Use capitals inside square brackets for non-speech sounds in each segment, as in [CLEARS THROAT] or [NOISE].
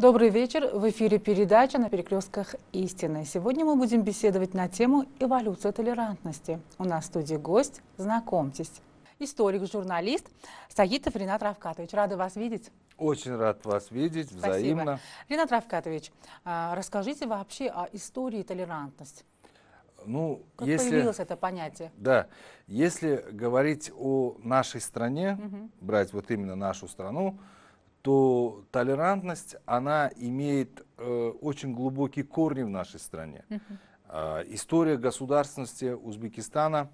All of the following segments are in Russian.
Добрый вечер. В эфире передача «На перекрестках истины». Сегодня мы будем беседовать на тему «Эволюция толерантности». У нас в студии гость. Знакомьтесь. Историк, журналист Сагитов Ренат Равкатович. Рада вас видеть. Очень рад вас видеть. Взаимно. Спасибо. Ренат Равкатович, а, расскажите вообще о истории толерантности. Ну, как если, появилось это понятие? Да, если говорить о нашей стране, угу. брать вот именно нашу страну, угу то толерантность, она имеет э, очень глубокие корни в нашей стране. Э, история государственности Узбекистана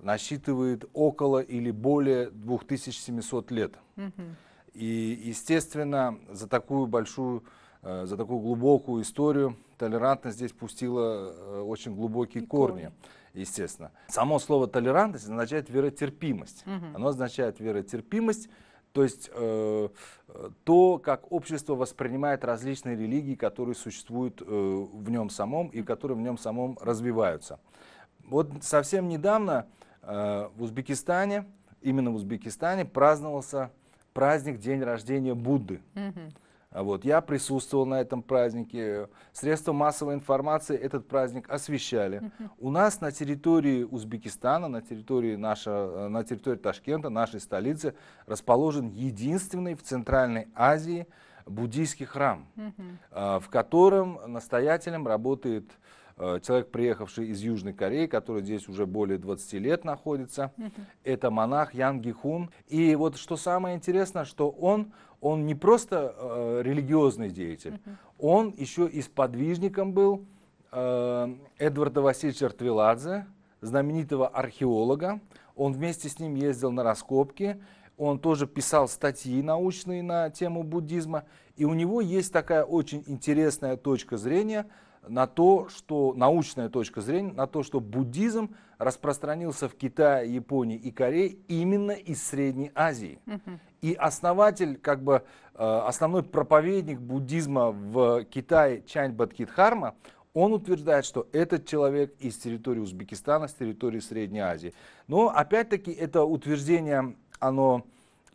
насчитывает около или более 2700 лет. И, естественно, за такую большую, э, за такую глубокую историю толерантность здесь пустила э, очень глубокие корни. корни естественно. Само слово толерантность означает веротерпимость. Оно означает веротерпимость то есть э, то, как общество воспринимает различные религии, которые существуют э, в нем самом и которые в нем самом развиваются. Вот совсем недавно э, в Узбекистане, именно в Узбекистане, праздновался праздник день рождения Будды. Mm-hmm. А вот, я присутствовал на этом празднике. Средства массовой информации этот праздник освещали. Uh -huh. У нас на территории Узбекистана, на территории, наша, на территории Ташкента, нашей столицы, расположен единственный в Центральной Азии буддийский храм, uh -huh. А, в котором настоятелем работает Э, человек, приехавший из Южной Кореи, который здесь уже более 20 лет находится. Это монах Ян Гихун. И вот что самое интересное, что он, он не просто э, религиозный деятель, он еще и сподвижником был э, Эдварда Васильевича Ртвеладзе, знаменитого археолога. Он вместе с ним ездил на раскопки он тоже писал статьи научные на тему буддизма, и у него есть такая очень интересная точка зрения – на то, что научная точка зрения, на то, что буддизм распространился в Китае, Японии и Корее именно из Средней Азии. Угу. И основатель, как бы э, основной проповедник буддизма в Китае Чань Бадхидхарма, он утверждает, что этот человек из территории Узбекистана, с территории Средней Азии. Но опять-таки это утверждение, оно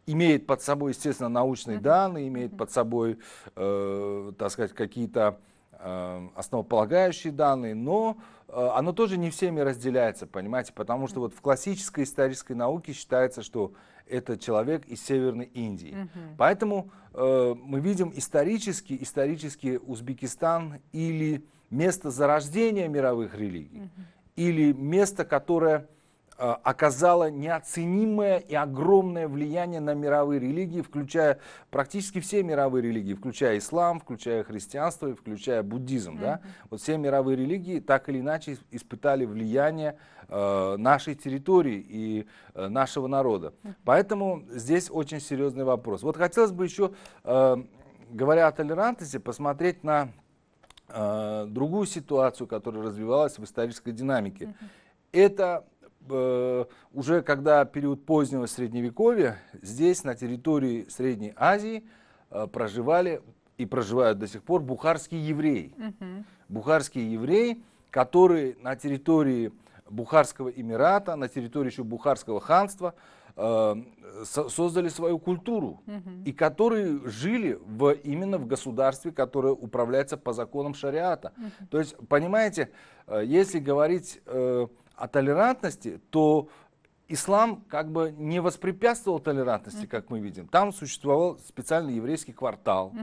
имеет под собой, естественно, научные данные, имеет под собой, э, так сказать, какие-то Эм, основополагающие данные, но э, оно тоже не всеми разделяется, понимаете, потому что вот в классической исторической науке считается, что это человек из Северной Индии. Угу. Поэтому э, мы видим исторически, исторически Узбекистан или место зарождения мировых религий, угу. или место, которое Э, оказала неоценимое и огромное влияние на мировые религии, включая практически все мировые религии, включая ислам, включая христианство и включая буддизм. Mm-hmm. Да? Вот все мировые религии так или иначе испытали влияние э, нашей территории и э, нашего народа. Mm-hmm. Поэтому здесь очень серьезный вопрос. Вот хотелось бы еще, э, говоря о толерантности, посмотреть на э, другую ситуацию, которая развивалась в исторической динамике. Mm-hmm. Это Э, уже когда период позднего средневековья, здесь на территории Средней Азии э, проживали и проживают до сих пор бухарские евреи. Угу. Бухарские евреи, которые на территории Бухарского Эмирата, на территории еще Бухарского ханства э, создали свою культуру, угу. и которые жили в, именно в государстве, которое управляется по законам шариата. Угу. То есть, понимаете, если говорить о толерантности, то ислам как бы не воспрепятствовал толерантности, как мы видим. Там существовал специальный еврейский квартал,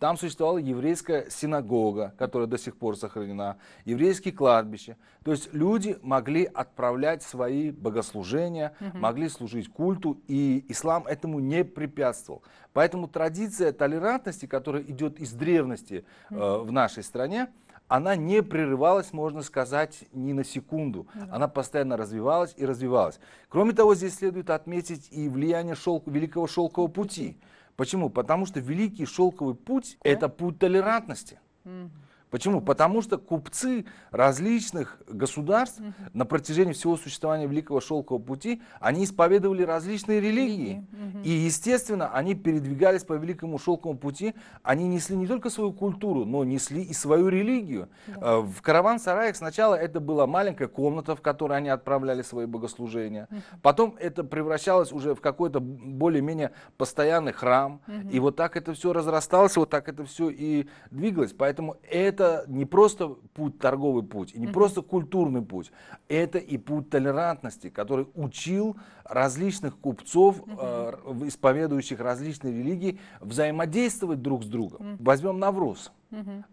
там существовала еврейская синагога, которая до сих пор сохранена, еврейские кладбища. То есть люди могли отправлять свои богослужения, могли служить культу, и ислам этому не препятствовал. Поэтому традиция толерантности, которая идет из древности э, в нашей стране, она не прерывалась, можно сказать, ни на секунду. Да. Она постоянно развивалась и развивалась. Кроме того, здесь следует отметить и влияние шел... Великого Шелкового пути. Почему? Потому что Великий Шелковый путь – это путь толерантности. Угу. Почему? Потому что купцы различных государств угу. на протяжении всего существования Великого Шелкового пути, они исповедовали различные религии. религии. Угу. И, естественно, они передвигались по Великому Шелковому пути, они несли не только свою культуру, но несли и свою религию. Да. Э, в караван-сараях сначала это была маленькая комната, в которой они отправляли свои богослужения. Угу. Потом это превращалось уже в какой-то более-менее постоянный храм. Угу. И вот так это все разрасталось, вот так это все и двигалось. Поэтому это это не просто путь, торговый путь, и не просто культурный путь, это и путь толерантности, который учил различных купцов, э, исповедующих различные религии, взаимодействовать друг с другом. Возьмем Навруз.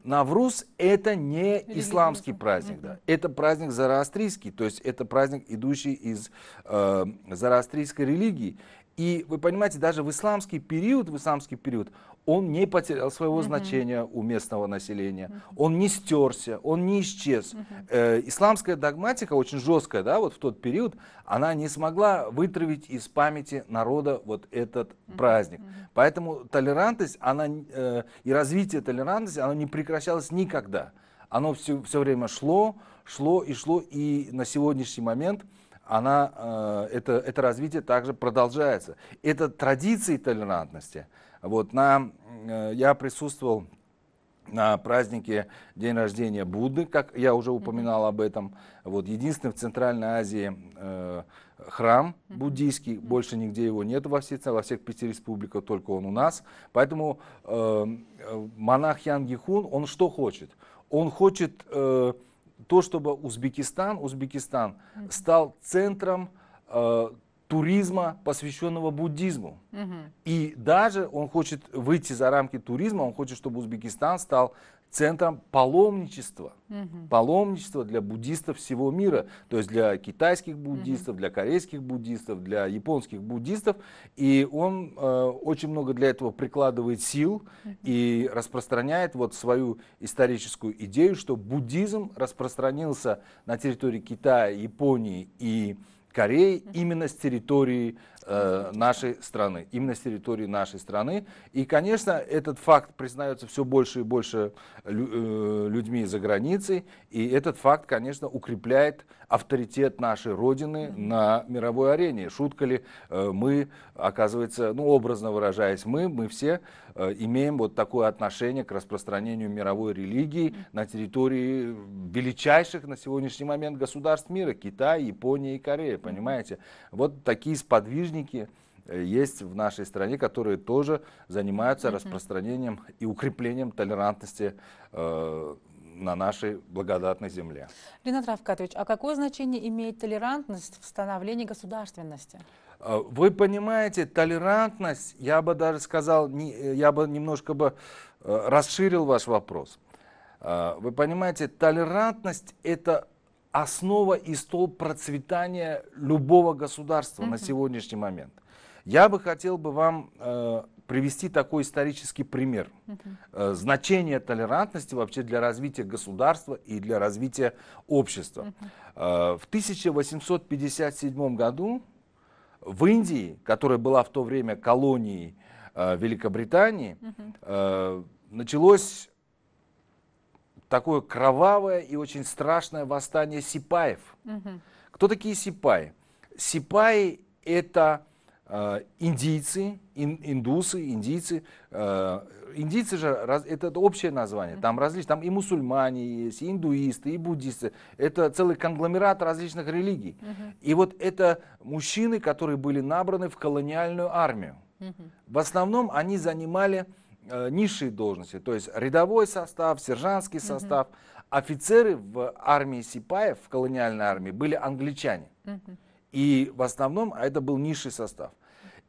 Навруз это не исламский праздник, да. это праздник зороастрийский, то есть это праздник, идущий из э, зороастрийской религии. И вы понимаете, даже в исламский период, в исламский период, он не потерял своего угу. значения у местного населения, угу. он не стерся, он не исчез. Угу. Э, исламская догматика, очень жесткая, да, вот в тот период, она не смогла вытравить из памяти народа вот этот угу. праздник. Угу. Поэтому толерантность, она, э, и развитие толерантности, оно не прекращалось никогда. Оно все, все время шло, шло и шло, и на сегодняшний момент она, э, это, это развитие также продолжается. Это традиции толерантности – вот, на, э, я присутствовал на празднике день рождения Будды, как я уже упоминал об этом. Вот, единственный в Центральной Азии э, храм буддийский, больше нигде его нет во всех, во всех пяти республиках, только он у нас. Поэтому э, монах Ян Гихун, он что хочет? Он хочет то, чтобы Узбекистан, Узбекистан стал центром туризма, посвященного буддизму. Угу. И даже он хочет выйти за рамки туризма, он хочет, чтобы Узбекистан стал центром паломничества. Угу. Паломничества для буддистов всего мира. То есть для китайских буддистов, угу. для корейских буддистов, для японских буддистов. И он э, очень много для этого прикладывает сил угу. и распространяет вот свою историческую идею, что буддизм распространился на территории Китая, Японии и Кореи именно с территории Э, нашей страны, именно с территории нашей страны. И, конечно, этот факт признается все больше и больше лю, э, людьми за границей, и этот факт, конечно, укрепляет авторитет нашей Родины на мировой арене. Шутка ли, э, мы, оказывается, ну, образно выражаясь, мы, мы все э, имеем вот такое отношение к распространению мировой религии на территории величайших на сегодняшний момент государств мира, Китая, Японии и Кореи. понимаете? Вот такие сподвижники чиновники э, есть в нашей стране, которые тоже занимаются mm -hmm. распространением и укреплением толерантности э, на нашей благодатной земле. Ренат Равкатович, а какое значение имеет толерантность в становлении государственности? Э, вы понимаете, толерантность, я бы даже сказал, не, э, я бы немножко бы расширил ваш вопрос. Вы понимаете, толерантность – это основа и стол процветания любого государства mm-hmm. на сегодняшний момент. Я бы хотел бы вам э, привести такой исторический пример. Mm-hmm. Э, значение толерантности вообще для развития государства и для развития общества. Mm-hmm. Э, в 1857 году в Индии, которая была в то время колонией э, Великобритании, mm-hmm. э, началось такое кровавое и очень страшное восстание сипаев. Угу. Кто такие сипаи? Сипаи это э, индийцы, индусы, индийцы. Э, индийцы же это, общее название. Там различные, там и мусульмане есть, и индуисты, и буддисты. Это целый конгломерат различных религий. Угу. И вот это мужчины, которые были набраны в колониальную армию. Угу. В основном они занимали Э, низшие должности, то есть рядовой состав, сержантский угу. состав, офицеры в армии Сипаев, в колониальной армии, были англичане. Угу. И в основном а это был низший состав.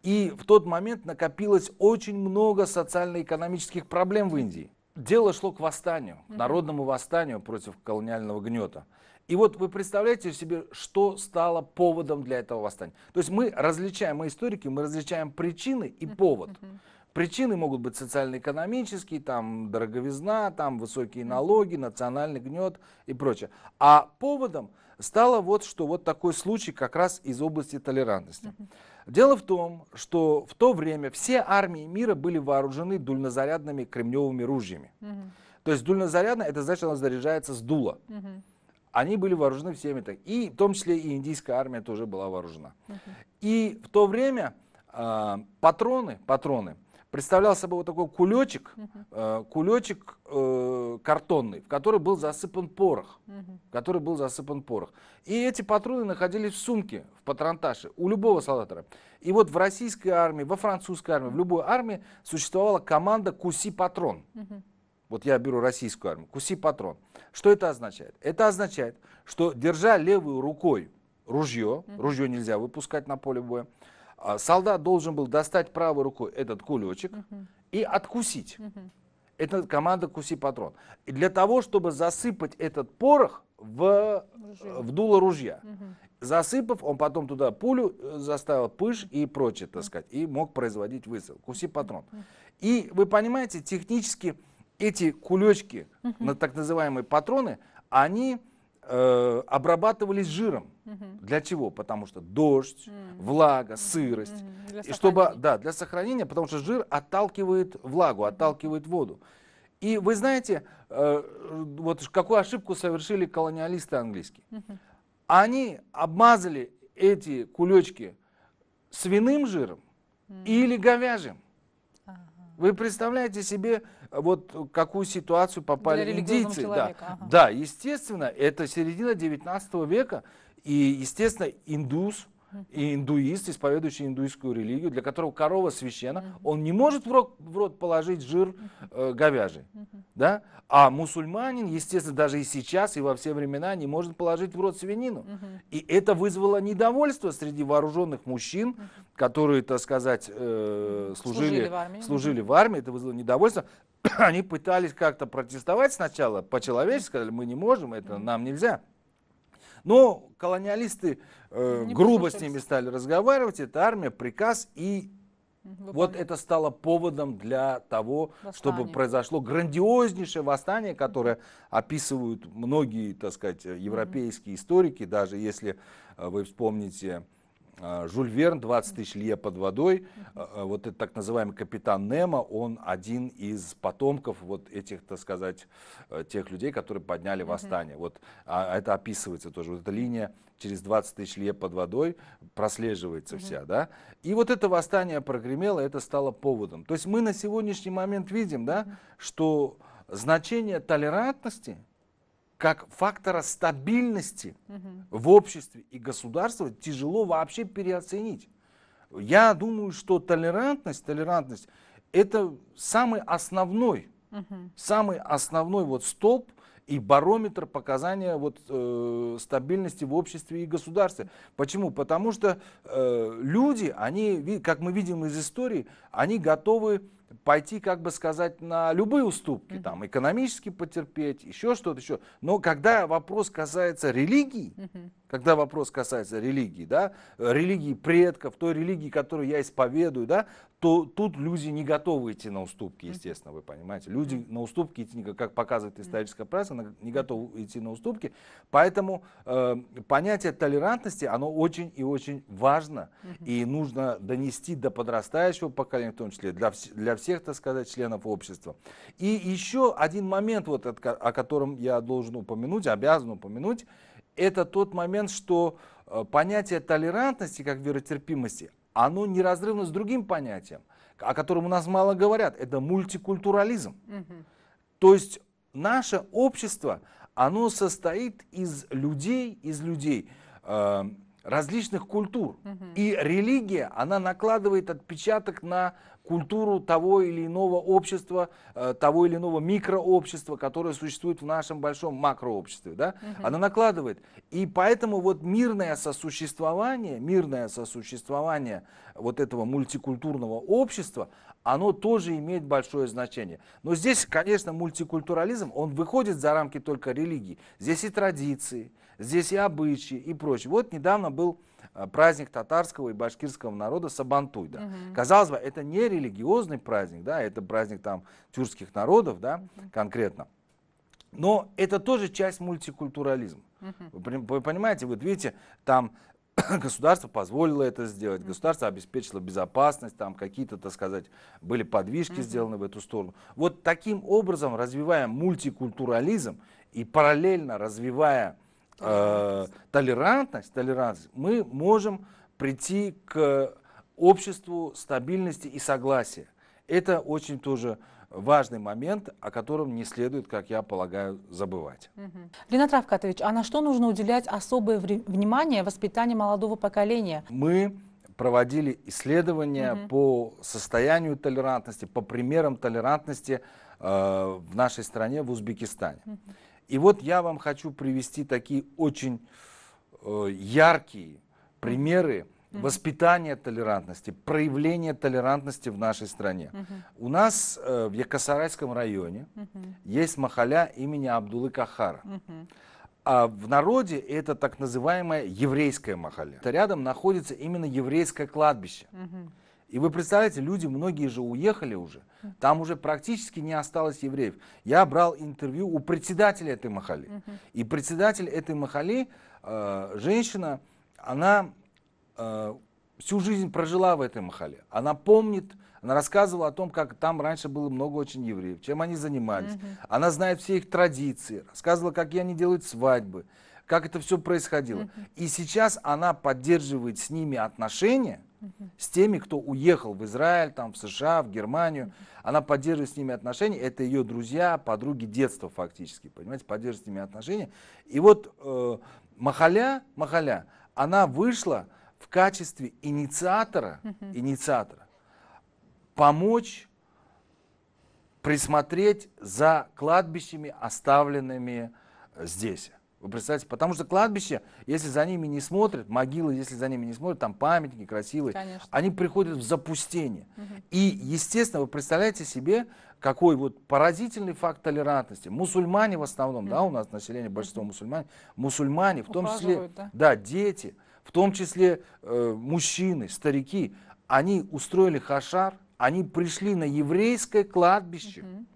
И в тот момент накопилось очень много социально-экономических проблем в Индии. Дело шло к восстанию, к народному восстанию против колониального гнета. И вот вы представляете себе, что стало поводом для этого восстания. То есть мы различаем, мы историки, мы различаем причины и повод. Причины могут быть социально-экономические, там дороговизна, там высокие налоги, национальный гнет и прочее. А поводом стало вот что, вот такой случай как раз из области толерантности. Дело в том, что в то время все армии мира были вооружены дульнозарядными кремневыми ружьями. Uh -huh. То есть дульнозарядно, это значит, она заряжается с дула. Они были вооружены всеми так. И в том числе и индийская армия тоже была вооружена. И в то время э, патроны, патроны представлял собой вот такой кулечек, угу. э, кулечек э, картонный, в который был засыпан порох, угу. который был засыпан порох. И эти патроны находились в сумке, в патронташе у любого солдата. И вот в российской армии, во французской армии, в любой армии существовала команда «Куси патрон». Угу. Вот я беру российскую армию. «Куси патрон». Что это означает? Это означает, что держа левой рукой ружье, угу. ружье нельзя выпускать на поле боя, а солдат должен был достать правой рукой этот кулечек угу. и откусить. Угу. Это команда «Куси патрон». И для того, чтобы засыпать этот порох в, Ружье. в дуло ружья. Угу. Засыпав, он потом туда пулю э, заставил, пыш и прочее, так сказать, и мог производить выстрел. «Куси патрон». Угу. И вы понимаете, технически эти кулечки, угу. так называемые патроны, они Э, обрабатывались жиром. Угу. Для чего? Потому что дождь, угу. влага, сырость. Угу. Для и чтобы, да, для сохранения, потому что жир отталкивает влагу, отталкивает воду. И вы знаете, э, вот какую ошибку совершили колониалисты английские. Угу. Они обмазали эти кулечки свиным жиром угу. или говяжьим. Ага. Вы представляете себе вот какую ситуацию попали Для индийцы. Да. Ага. да, естественно, это середина 19 века, и, естественно, индус, и индуист, исповедующий индуистскую религию, для которого корова священа, uh -huh. он не может в рот, в рот положить жир э, говяжий. Uh -huh. Да? А мусульманин, естественно, даже и сейчас, и во все времена не может положить в рот свинину. Uh -huh. И это вызвало недовольство среди вооруженных мужчин, uh -huh. которые, так сказать, э, служили, служили, в армии. служили в армии. Это вызвало недовольство. [CLEARS THROAT] они пытались как-то протестовать сначала по-человечески, сказали, мы не можем, это нам нельзя. Но колониалисты э, грубо с ними стали разговаривать, это армия, приказ, и Выполнение. вот это стало поводом для того, восстание. чтобы произошло грандиознейшее восстание, которое описывают многие, так сказать, европейские mm-hmm. историки, даже если э, вы вспомните а, Жюль Верн, 20 тысяч лье под водой, а, а вот этот так называемый капитан Немо, он один из потомков вот этих, так сказать, э, тех людей, которые подняли восстание. Вот а, это описывается тоже, вот эта линия через 20 тысяч лье под водой прослеживается вся, да. И вот это восстание прогремело, это стало поводом. То есть мы на сегодняшний момент видим, да, что значение толерантности – как фактора стабильности в обществе и государстве тяжело вообще переоценить. Я думаю, что толерантность, толерантность это самый основной, самый основной вот столб и барометр показания вот, э, стабильности в обществе и государстве. Почему? Потому что э, люди, они, как мы видим из истории, они готовы пойти, как бы сказать, на любые уступки, угу. там, экономически потерпеть, еще что-то, еще. Но когда вопрос касается религии, угу. когда вопрос касается религии, да, религии предков, той религии, которую я исповедую, да, то тут люди не готовы идти на уступки, естественно, вы понимаете. Люди угу. на уступки идти, как показывает историческая практика, не готовы идти на уступки. Поэтому э, понятие толерантности, оно очень и очень важно. Угу. И нужно донести до подрастающего поколения, в том числе, для, для всех, так сказать, членов общества. И еще один момент, вот, о котором я должен упомянуть, обязан упомянуть, это тот момент, что э, понятие толерантности как веротерпимости, оно неразрывно с другим понятием, о котором у нас мало говорят, это мультикультурализм. Угу. То есть наше общество, оно состоит из людей, из людей э, различных культур. Угу. И религия, она накладывает отпечаток на культуру того или иного общества, э, того или иного микрообщества, которое существует в нашем большом макрообществе. Да? Угу. Она накладывает. И поэтому вот мирное сосуществование, мирное сосуществование вот этого мультикультурного общества, оно тоже имеет большое значение. Но здесь, конечно, мультикультурализм, он выходит за рамки только религии. Здесь и традиции, Здесь и обычаи, и прочее. Вот недавно был э, праздник татарского и башкирского народа Сабантуй. Да. Угу. Казалось бы, это не религиозный праздник, да, это праздник там тюркских народов, да, угу. конкретно. Но это тоже часть мультикультурализма. Угу. Вы понимаете, вот видите, там [COUGHS] государство позволило это сделать, государство обеспечило безопасность, там какие-то, так сказать, были подвижки mm сделаны в эту сторону. Вот таким образом, развивая мультикультурализм и параллельно развивая э, толерантность, толерантность, мы можем прийти к обществу стабильности и согласия. Это очень тоже важный момент, о котором не следует, как я полагаю, забывать. Угу. Ренат Равкатович, а на что нужно уделять особое внимание воспитанию молодого поколения? Мы проводили исследования угу. по состоянию толерантности, по примерам толерантности э, в нашей стране, в Узбекистане. Угу. И вот я вам хочу привести такие очень э, яркие примеры воспитания толерантности, проявления толерантности в нашей стране. Угу. Uh У нас э, в Якосарайском районе угу. Uh есть махаля имени Абдулы Кахара. Угу. Uh А в народе это так называемая еврейская махаля. Это рядом находится именно еврейское кладбище. Угу. И вы представляете, люди, многие же уехали уже. Там уже практически не осталось евреев. Я брал интервью у председателя этой махали. Uh -huh. И председатель этой махали, э, женщина, она э, всю жизнь прожила в этой махале. Она помнит, она рассказывала о том, как там раньше было много очень евреев, чем они занимались. Uh -huh. Она знает все их традиции, рассказывала, как они делают свадьбы, как это все происходило. Uh -huh. И сейчас она поддерживает с ними отношения, с теми, кто уехал в Израиль, там, в США, в Германию. Она поддерживает с ними отношения. Это ее друзья, подруги детства фактически, понимаете, поддерживает с ними отношения. И вот э, Махаля, Махаля, она вышла в качестве инициатора, инициатора помочь присмотреть за кладбищами, оставленными здесь. Вы представляете, потому что кладбище, если за ними не смотрят, могилы, если за ними не смотрят, там памятники красивые, Конечно. они приходят в запустение. Угу. И, естественно, вы представляете себе, какой вот поразительный факт толерантности. Мусульмане в основном, mm да, у нас население, большинство мусульман, мусульмане, в том числе, да? да, дети, в том числе э, мужчины, старики, они устроили хашар, они пришли на еврейское кладбище mm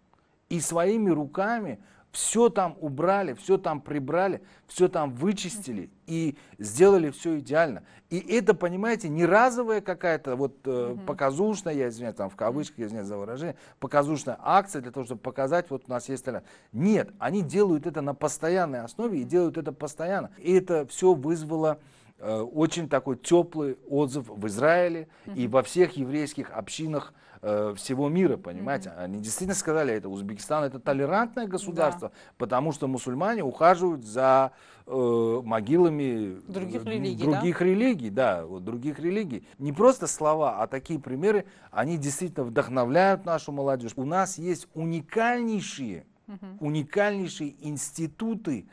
и своими руками все там убрали, все там прибрали, все там вычистили и сделали все идеально. И это, понимаете, не разовая какая-то вот э, показушная, я извиняюсь, там в кавычках, я извиняюсь за выражение, показушная акция для того, чтобы показать, вот у нас есть талант. Нет, они делают это на постоянной основе и делают это постоянно. И это все вызвало э, очень такой теплый отзыв в Израиле и во всех еврейских общинах Э, всего мира, понимаете? Mm-hmm. Они действительно сказали это. Узбекистан это толерантное государство, да. потому что мусульмане ухаживают за э, могилами других религий, других да? религий, да, вот, других религий. Не просто слова, а такие примеры, они действительно вдохновляют нашу молодежь. У нас есть уникальнейшие, угу. уникальнейшие институты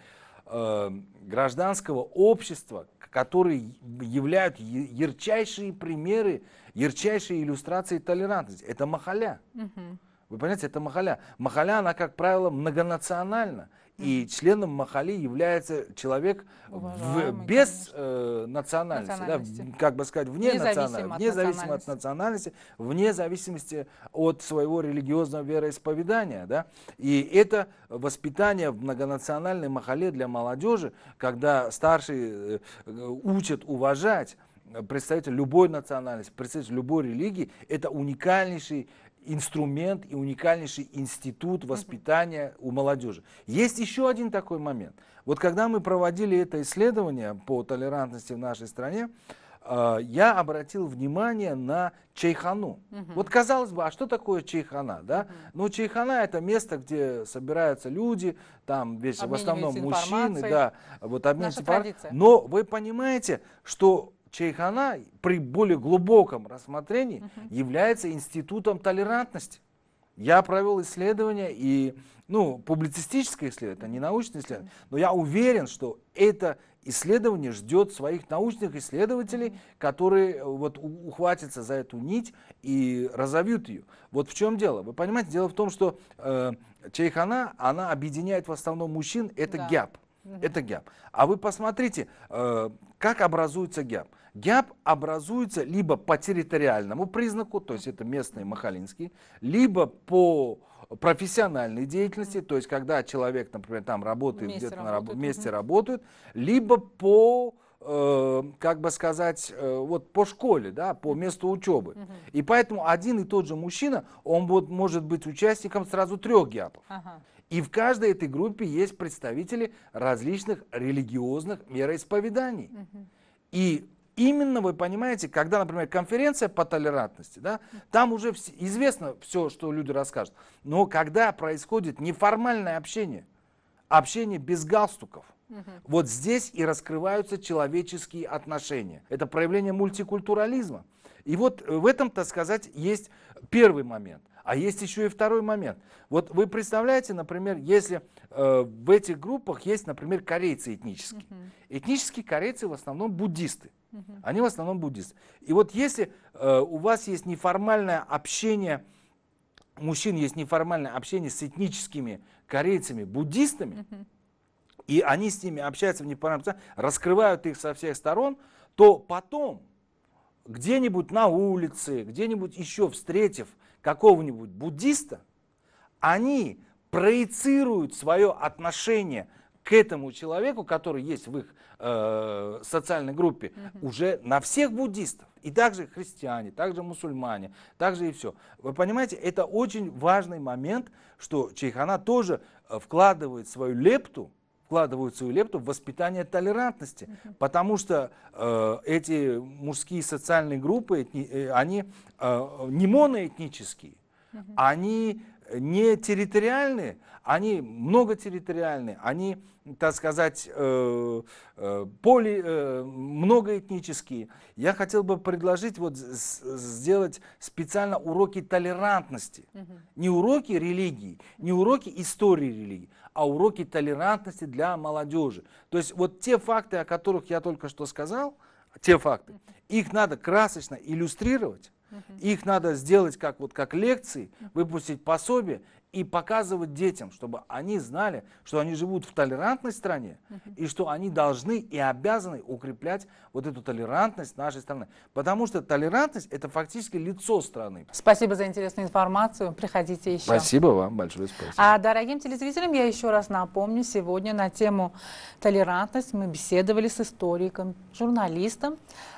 Эм, гражданского общества, которые являют ярчайшие примеры, ярчайшие иллюстрации толерантности. Это Махаля. Угу. Вы понимаете, это Махаля. Махаля, она, как правило, многонациональна. И членом Махали является человек в, без э, национальности, национальности. Да, как бы сказать, вне национальности, вне зависимости от национальности, вне зависимости от своего религиозного вероисповедания. Да? И это воспитание в многонациональной Махале для молодежи, когда старшие э, учат уважать э, представитель любой национальности, представитель любой религии, это уникальнейший инструмент и уникальнейший институт воспитания у молодежи. Есть еще один такой момент. Вот когда мы проводили это исследование по толерантности в нашей стране, э, я обратил внимание на Чайхану. Угу. Вот казалось бы, а что такое Чайхана? Да? Угу. Ну, Чайхана это место, где собираются люди, там весь, в основном мужчины, да, вот обмен информацией. Но вы понимаете, что Чайхана при более глубоком рассмотрении Uh -huh. является институтом толерантности. Я провел исследование, и, ну, публицистическое исследование, не научное исследование, но я уверен, что это исследование ждет своих научных исследователей, которые э, вот ухватятся за эту нить и разовьют ее. Вот в чем дело. Вы понимаете, дело в том, что э, Чайхана, она объединяет в основном мужчин, это да. гяп. Это гяп. А вы посмотрите, э, как образуется гяп. Гяп образуется либо по территориальному признаку, то есть это местные махалинские, либо по профессиональной деятельности, то есть когда человек, например, там работает, где-то на раб месте угу. работает, либо по э, как бы сказать, э, вот по школе, да, по месту учебы. Угу. И поэтому один и тот же мужчина, он вот может быть участником сразу трех гиапов. Ага. И в каждой этой группе есть представители различных религиозных вероисповеданий. Угу. И Именно вы понимаете, когда, например, конференция по толерантности, да, там уже все, известно все, что люди расскажут. Но когда происходит неформальное общение, общение без галстуков, угу. вот здесь и раскрываются человеческие отношения. Это проявление мультикультурализма. И вот в этом, то сказать, есть первый момент. А есть еще и второй момент. Вот вы представляете, например, если э, в этих группах есть, например, корейцы этнические. Угу. Этнические корейцы в основном буддисты. Они в основном буддисты. И вот если э, у вас есть неформальное общение, мужчин есть неформальное общение с этническими корейцами, буддистами, и они с ними общаются в неформальном раскрывают их со всех сторон, то потом где-нибудь на улице, где-нибудь еще встретив какого-нибудь буддиста, они проецируют свое отношение к этому человеку, который есть в их э, социальной группе, угу. уже на всех буддистов. И также христиане, также мусульмане, также и все. Вы понимаете, это очень важный момент, что Чайхана тоже э, вкладывает свою лепту вкладывает свою лепту в воспитание толерантности, угу. потому что э, эти мужские социальные группы, этни, э, они э, не моноэтнические, угу. они не территориальные, они многотерриториальные, они, так сказать, э, э, поли, э, многоэтнические. Я хотел бы предложить вот сделать специально уроки толерантности. Не уроки религии, не уроки истории религии, а уроки толерантности для молодежи. То есть вот те факты, о которых я только что сказал, те факты, их надо красочно иллюстрировать, их надо сделать как, вот, как лекции, выпустить пособие и показывать детям, чтобы они знали, что они живут в толерантной стране uh-huh. и что они должны и обязаны укреплять вот эту толерантность нашей страны. Потому что толерантность это фактически лицо страны. Спасибо за интересную информацию. Приходите еще. Спасибо вам большое спасибо. А дорогим телезрителям я еще раз напомню, сегодня на тему толерантность мы беседовали с историком, журналистом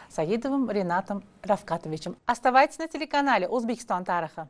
Саидовым Ренатом Равкатовичем. Оставайтесь на телеканале Узбекистан Тараха.